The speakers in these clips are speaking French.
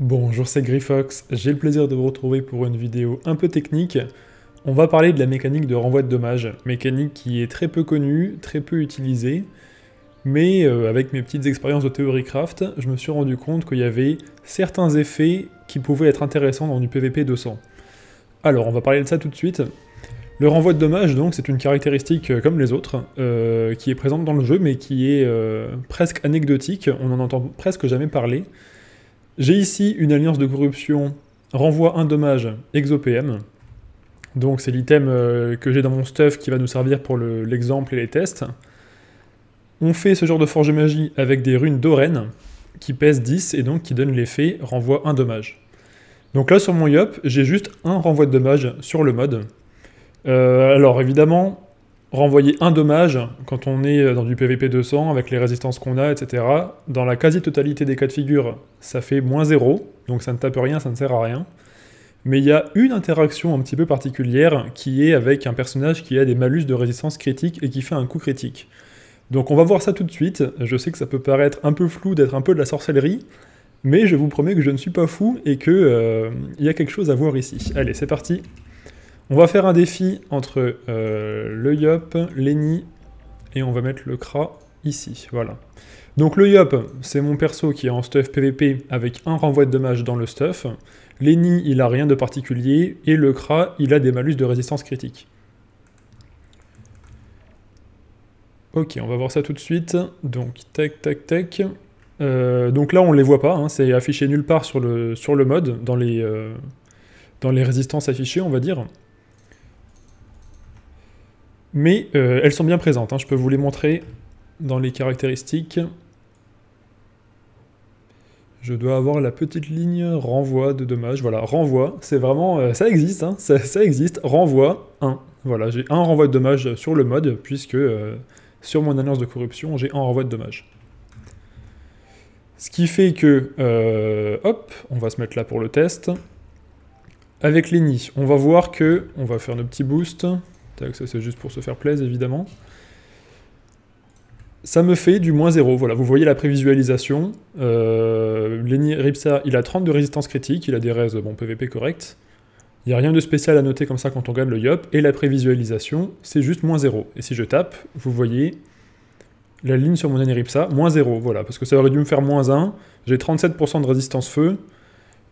Bonjour, c'est Griffox, j'ai le plaisir de vous retrouver pour une vidéo un peu technique. On va parler de la mécanique de renvoi de dommages, mécanique qui est très peu connue, très peu utilisée, mais euh, avec mes petites expériences de craft, je me suis rendu compte qu'il y avait certains effets qui pouvaient être intéressants dans du PVP 200. Alors, on va parler de ça tout de suite. Le renvoi de dommages, donc, c'est une caractéristique euh, comme les autres, euh, qui est présente dans le jeu, mais qui est presque anecdotique, on n'en entend presque jamais parler. J'ai ici une alliance de corruption renvoie un dommage exopm. Donc c'est l'item euh, que j'ai dans mon stuff qui va nous servir pour l'exemple et les tests. On fait ce genre de forge magie avec des runes d'Oren qui pèsent 10 et donc qui donnent l'effet renvoie un dommage. Donc là sur mon Yop, j'ai juste un renvoi de dommage sur le mode. Euh, alors évidemment, renvoyer un dommage quand on est euh, dans du PVP 200 avec les résistances qu'on a, etc. Dans la quasi-totalité des cas de figure, ça fait moins 0, donc ça ne tape rien, ça ne sert à rien. Mais il y a une interaction un petit peu particulière qui est avec un personnage qui a des malus de résistance critique et qui fait un coup critique. Donc on va voir ça tout de suite, je sais que ça peut paraître un peu flou d'être un peu de la sorcellerie, mais je vous promets que je ne suis pas fou et qu'il euh, il y a quelque chose à voir ici. Allez, c'est parti, on va faire un défi entre euh, le yop, l'eni, et on va mettre le Kra ici, voilà. Donc le yop, c'est mon perso qui est en stuff PVP avec un renvoi de dommages dans le stuff. Lenny, il a rien de particulier, et le Kra, il a des malus de résistance critique. Ok, on va voir ça tout de suite. Donc, tac, tac, tac. Euh, donc là, on ne les voit pas, hein. c'est affiché nulle part sur le, sur le mode, dans les, euh, dans les résistances affichées, on va dire. Mais euh, elles sont bien présentes, hein. je peux vous les montrer dans les caractéristiques. Je dois avoir la petite ligne renvoi de dommage. Voilà, renvoi, c'est vraiment... Euh, ça existe, hein. ça, existe. Renvoi 1. Voilà, j'ai un renvoi de dommage sur le mode, puisque euh, sur mon annonce de corruption, j'ai un renvoi de dommage. Ce qui fait que, hop, on va se mettre là pour le test. Avec les on va voir que, on va faire nos petits boosts ça c'est juste pour se faire plaisir évidemment. Ça me fait du moins 0. Voilà, vous voyez la prévisualisation. Euh, Ripsa, il a 30 de résistance critique, il a des res bon, PVP correct. Il n'y a rien de spécial à noter comme ça quand on gagne le yop. Et la prévisualisation, c'est juste moins 0. Et si je tape, vous voyez la ligne sur mon Lenny Ripsa, moins 0. Voilà, parce que ça aurait dû me faire moins 1. J'ai 37% de résistance feu.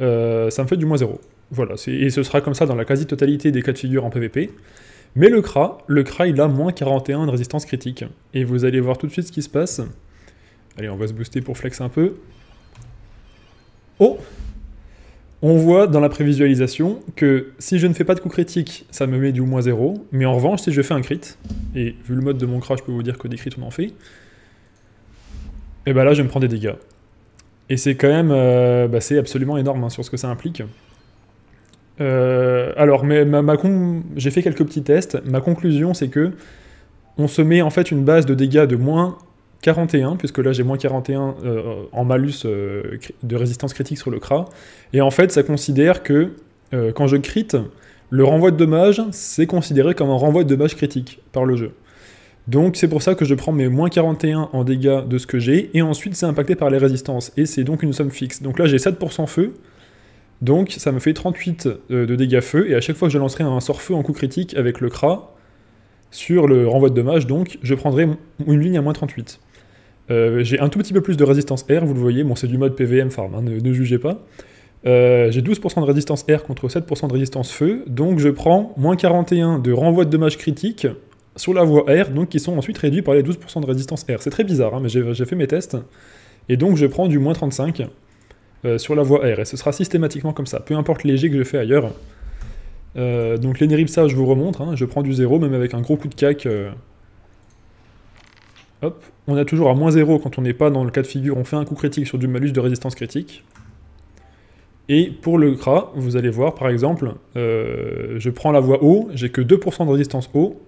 Euh, ça me fait du moins 0. Voilà, et ce sera comme ça dans la quasi-totalité des cas de figure en PVP. Mais le CRA, le CRA, il a moins 41 de résistance critique. Et vous allez voir tout de suite ce qui se passe. Allez, on va se booster pour flex un peu. Oh On voit dans la prévisualisation que si je ne fais pas de coup critique, ça me met du moins 0. Mais en revanche, si je fais un crit, et vu le mode de mon CRA, je peux vous dire que des crits, on en fait. Et eh bah ben là, je me prends des dégâts. Et c'est quand même... Euh, bah, c'est absolument énorme hein, sur ce que ça implique. Euh, alors, mais ma, j'ai fait quelques petits tests. Ma conclusion, c'est que on se met en fait une base de dégâts de moins 41, puisque là j'ai moins 41 euh, en malus euh, de résistance critique sur le CRA. Et en fait, ça considère que quand je crite, le renvoi de dommage, c'est considéré comme un renvoi de dommage critique par le jeu. Donc c'est pour ça que je prends mes moins 41 en dégâts de ce que j'ai, et ensuite c'est impacté par les résistances, et c'est donc une somme fixe. Donc là j'ai 7% feu, donc ça me fait 38 euh, de dégâts feu, et à chaque fois que je lancerai un sort feu en coup critique avec le CRA, sur le renvoi de dommage, donc je prendrai une ligne à moins 38. Euh, j'ai un tout petit peu plus de résistance R, vous le voyez, bon c'est du mode PVM farm, hein, ne, jugez pas. Euh, j'ai 12% de résistance R contre 7% de résistance feu, donc je prends moins 41 de renvoi de dommages critiques sur la voie R, donc qui sont ensuite réduits par les 12% de résistance R. C'est très bizarre, hein, mais j'ai fait mes tests, et donc je prends du moins 35. Euh, sur la voie R. Et ce sera systématiquement comme ça, peu importe les jets que je fais ailleurs. Euh, donc les ça, je vous remontre, hein, je prends du 0, même avec un gros coup de cac. Euh, on a toujours à moins 0 quand on n'est pas dans le cas de figure, on fait un coup critique sur du malus de résistance critique. Et pour le CRA, vous allez voir, par exemple, je prends la voie O, j'ai que 2% de résistance O,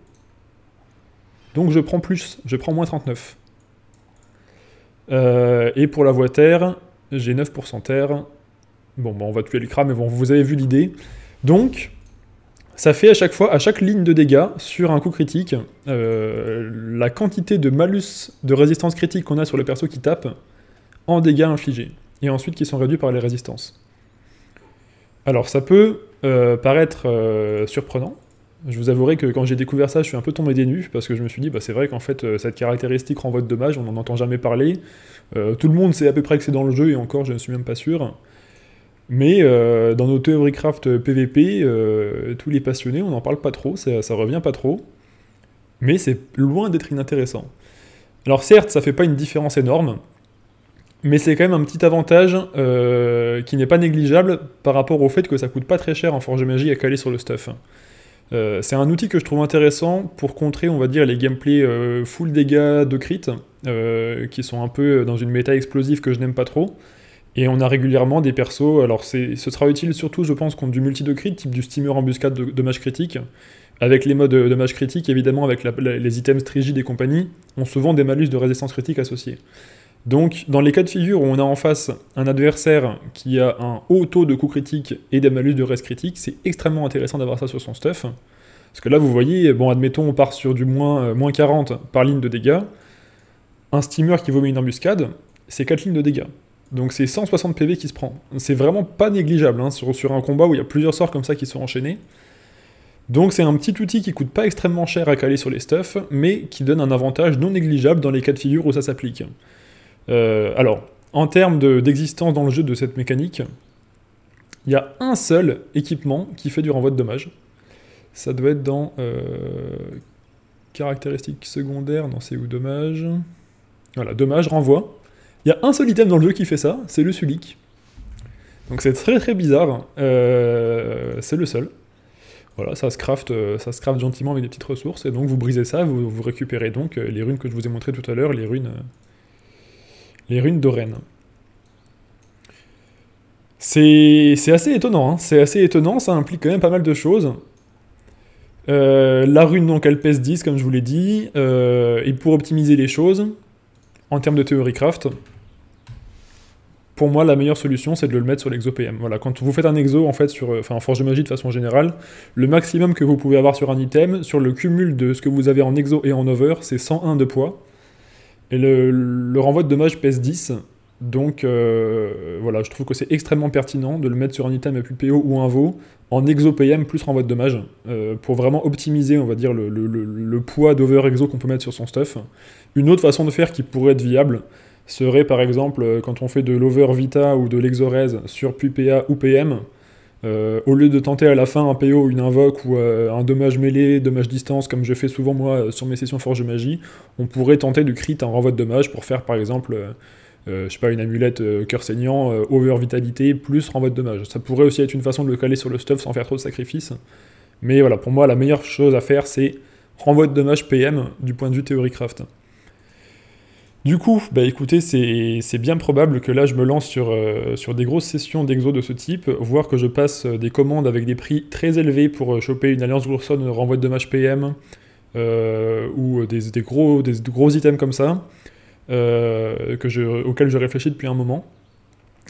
donc je prends plus, je prends moins 39. et pour la voie terre, j'ai 9% terre. Bon, bah, on va tuer le crâne, mais bon, vous avez vu l'idée. Donc, ça fait à chaque fois, à chaque ligne de dégâts, sur un coup critique, euh, la quantité de malus de résistance critique qu'on a sur le perso qui tape en dégâts infligés, et ensuite qui sont réduits par les résistances. Alors, ça peut euh, paraître euh, surprenant, je vous avouerai que quand j'ai découvert ça, je suis un peu tombé des nues parce que je me suis dit, bah, c'est vrai qu'en fait, euh, cette caractéristique renvoie de dommage, on n'en entend jamais parler. Euh, tout le monde sait à peu près que c'est dans le jeu et encore, je ne suis même pas sûr. Mais euh, dans nos théories PVP, tous les passionnés, on n'en parle pas trop, ça, ça, revient pas trop. Mais c'est loin d'être inintéressant. Alors certes, ça fait pas une différence énorme, mais c'est quand même un petit avantage qui n'est pas négligeable par rapport au fait que ça coûte pas très cher en forge magie à caler sur le stuff. Euh, c'est un outil que je trouve intéressant pour contrer, on va dire, les gameplays euh, full dégâts de crit, euh, qui sont un peu dans une méta explosive que je n'aime pas trop. Et on a régulièrement des persos, alors ce sera utile surtout, je pense, contre du multi de crit, type du steamer embuscade de, critique. Avec les modes de match critique, évidemment, avec les items Strigid et compagnie, on se vend des malus de résistance critique associés. Donc, dans les cas de figure où on a en face un adversaire qui a un haut taux de coup critique et des malus de reste critique, c'est extrêmement intéressant d'avoir ça sur son stuff. Parce que là, vous voyez, bon, admettons, on part sur du moins, euh, moins 40 par ligne de dégâts. Un steamer qui vomit une embuscade, c'est 4 lignes de dégâts. Donc c'est 160 PV qui se prend. C'est vraiment pas négligeable hein, sur, sur, un combat où il y a plusieurs sorts comme ça qui sont enchaînés. Donc c'est un petit outil qui coûte pas extrêmement cher à caler sur les stuffs, mais qui donne un avantage non négligeable dans les cas de figure où ça s'applique. Euh, alors, en termes d'existence dans le jeu de cette mécanique, il y a un seul équipement qui fait du renvoi de dommages. Ça doit être dans euh, caractéristiques secondaires, non c'est où dommages Voilà, dommages, renvoi. Il y a un seul item dans le jeu qui fait ça, c'est le Sulik. Donc c'est très très bizarre, euh, c'est le seul. Voilà, ça se, craft, ça se craft gentiment avec des petites ressources, et donc vous brisez ça, vous, récupérez donc les runes que je vous ai montrées tout à l'heure, les runes les runes d'Oren. C'est assez étonnant, hein. c'est assez étonnant, ça implique quand même pas mal de choses. Euh, la rune, donc, elle pèse 10, comme je vous l'ai dit, euh, et pour optimiser les choses, en termes de théorie craft, pour moi, la meilleure solution, c'est de le mettre sur l'exo-PM. Voilà, quand vous faites un exo, en fait, sur, euh, en forge de magie de façon générale, le maximum que vous pouvez avoir sur un item, sur le cumul de ce que vous avez en exo et en over, c'est 101 de poids. Et le, renvoi de dommages pèse 10. Donc euh, voilà, je trouve que c'est extrêmement pertinent de le mettre sur un item à PO ou un VO, en exo-PM plus renvoi de dommages, euh, pour vraiment optimiser, on va dire, le, poids d'over-exo qu'on peut mettre sur son stuff. Une autre façon de faire qui pourrait être viable serait par exemple euh, quand on fait de l'over-vita ou de l'exorèse sur PUPA ou PM, euh, au lieu de tenter à la fin un PO, une invoque ou euh, un dommage mêlé, dommage distance, comme je fais souvent moi sur mes sessions Forge Magie, on pourrait tenter de crit un renvoi de dommage pour faire par exemple, euh, je sais pas, une amulette cœur saignant, over vitalité, plus renvoi de dommage. Ça pourrait aussi être une façon de le caler sur le stuff sans faire trop de sacrifices. Mais voilà, pour moi, la meilleure chose à faire, c'est renvoi de dommage PM du point de vue théorie craft. Du coup, bah écoutez, c'est bien probable que là je me lance sur, euh, sur des grosses sessions d'exo de ce type, voire que je passe euh, des commandes avec des prix très élevés pour euh, choper une Alliance Grosson renvoi de dommage PM ou des, gros, des gros items comme ça que je, auxquels je réfléchis depuis un moment.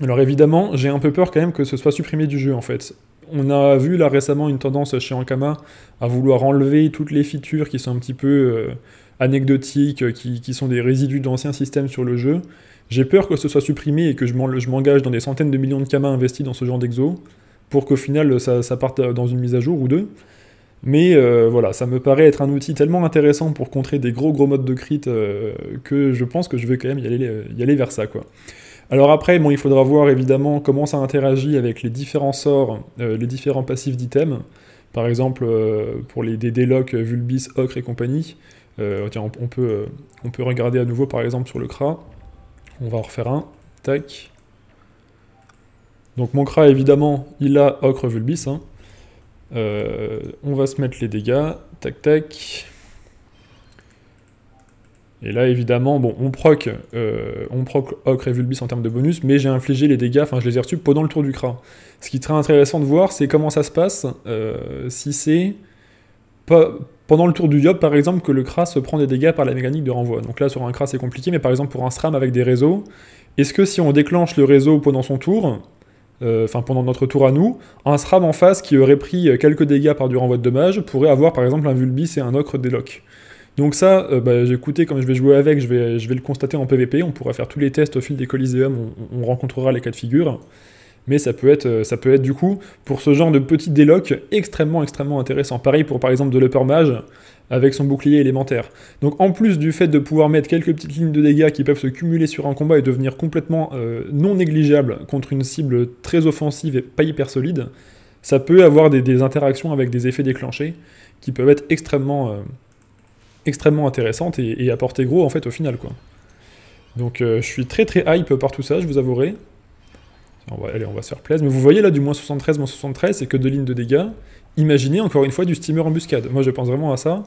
Alors évidemment, j'ai un peu peur quand même que ce soit supprimé du jeu en fait. On a vu là récemment une tendance chez Ankama à vouloir enlever toutes les features qui sont un petit peu anecdotiques euh, qui, qui sont des résidus d'anciens systèmes sur le jeu. J'ai peur que ce soit supprimé et que je m'engage dans des centaines de millions de kamas investis dans ce genre d'exo pour qu'au final ça, ça, parte dans une mise à jour ou deux. Mais euh, voilà, ça me paraît être un outil tellement intéressant pour contrer des gros gros modes de crit euh, que je pense que je vais quand même y aller, y aller vers ça quoi. Alors après, bon, il faudra voir évidemment comment ça interagit avec les différents sorts, les différents passifs d'items. Par exemple, pour les des Déloc, Vulbis, Ocre et compagnie, euh, on, peut, euh, on peut regarder à nouveau, par exemple, sur le CRA. On va en refaire un. Tac. Donc mon CRA, évidemment, il a Ocre Vulbis. Hein. Euh, on va se mettre les dégâts. Tac, tac. Et là, évidemment, bon, on proc, euh, on proc Ocre et Vulbis en termes de bonus, mais j'ai infligé les dégâts, enfin, je les ai reçus pendant le tour du CRA. Ce qui est très intéressant de voir, c'est comment ça se passe si c'est pas, pendant le tour du job par exemple, que le se prend des dégâts par la mécanique de renvoi. Donc là, sur un cras, c'est compliqué, mais par exemple, pour un SRAM avec des réseaux, est-ce que si on déclenche le réseau pendant son tour, euh, enfin pendant notre tour à nous, un SRAM en face qui aurait pris euh, quelques dégâts par du renvoi de dommage pourrait avoir par exemple un Vulbis et un Ocre déloc. Donc ça, j'ai euh, bah, écouté, comme je vais jouer avec, je vais, je vais le constater en PvP, on pourra faire tous les tests au fil des Coliseums, on, on rencontrera les cas de figure mais ça peut être, euh, ça peut être du coup, pour ce genre de petit déloc, extrêmement, extrêmement intéressant. Pareil pour par exemple de l'upper mage avec son bouclier élémentaire. Donc en plus du fait de pouvoir mettre quelques petites lignes de dégâts qui peuvent se cumuler sur un combat et devenir complètement euh, non négligeable contre une cible très offensive et pas hyper solide, ça peut avoir des, interactions avec des effets déclenchés qui peuvent être extrêmement, euh, extrêmement intéressantes et, apporter gros en fait au final quoi. Donc je suis très très hype par tout ça, je vous avouerai. On va, allez, on va se faire plaisir. Mais vous voyez là, du moins 73, moins 73, c'est que deux lignes de dégâts. Imaginez encore une fois du steamer embuscade. Moi, je pense vraiment à ça.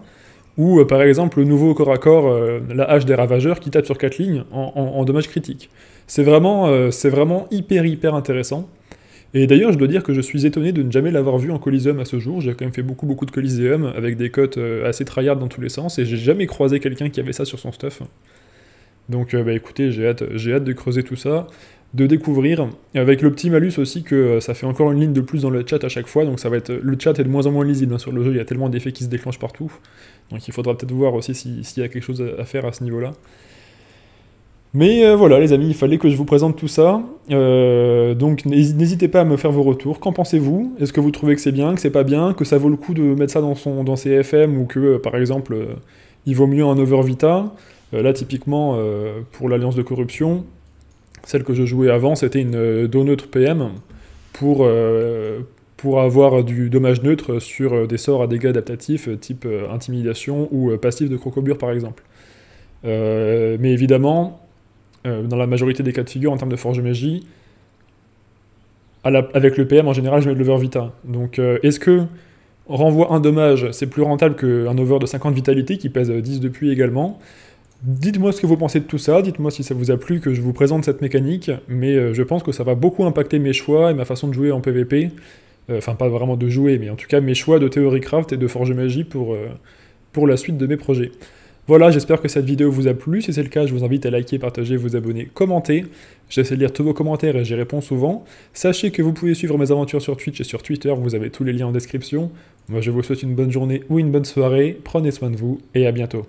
Ou euh, par exemple, le nouveau corps à corps, euh, la hache des ravageurs qui tape sur quatre lignes en, en, dommage critique. C'est vraiment, euh, vraiment hyper, hyper intéressant. Et d'ailleurs, je dois dire que je suis étonné de ne jamais l'avoir vu en Coliseum à ce jour. J'ai quand même fait beaucoup, beaucoup de Coliseum avec des cotes assez tryhard dans tous les sens et j'ai jamais croisé quelqu'un qui avait ça sur son stuff. Donc, bah, écoutez, j'ai hâte, hâte de creuser tout ça de découvrir, avec le petit malus aussi que euh, ça fait encore une ligne de plus dans le chat à chaque fois, donc ça va être le chat est de moins en moins lisible hein. sur le jeu, il y a tellement d'effets qui se déclenchent partout, donc il faudra peut-être voir aussi s'il y a quelque chose à faire à ce niveau-là. Mais euh, voilà les amis, il fallait que je vous présente tout ça, euh, donc n'hésitez pas à me faire vos retours, qu'en pensez-vous Est-ce que vous trouvez que c'est bien, que c'est pas bien, que ça vaut le coup de mettre ça dans, son, dans ses FM ou que par exemple il vaut mieux un Overvita Là typiquement pour l'Alliance de Corruption, celle que je jouais avant, c'était une euh, neutre PM pour, euh, pour avoir du dommage neutre sur euh, des sorts à dégâts adaptatifs type intimidation ou passif de crocobure par exemple. mais évidemment, dans la majorité des cas de figure en termes de forge magie, avec le PM en général, je mets de l'over vita. Donc est-ce que renvoie un dommage, c'est plus rentable qu'un over de 50 vitalité qui pèse 10 de puits également Dites-moi ce que vous pensez de tout ça, dites-moi si ça vous a plu que je vous présente cette mécanique, mais euh, je pense que ça va beaucoup impacter mes choix et ma façon de jouer en PvP. Euh, enfin, pas vraiment de jouer, mais en tout cas mes choix de craft et de Forge Magie pour, euh, pour la suite de mes projets. Voilà, j'espère que cette vidéo vous a plu. Si c'est le cas, je vous invite à liker, partager, vous abonner, commenter. J'essaie de lire tous vos commentaires et j'y réponds souvent. Sachez que vous pouvez suivre mes aventures sur Twitch et sur Twitter, vous avez tous les liens en description. Moi, je vous souhaite une bonne journée ou une bonne soirée, prenez soin de vous et à bientôt.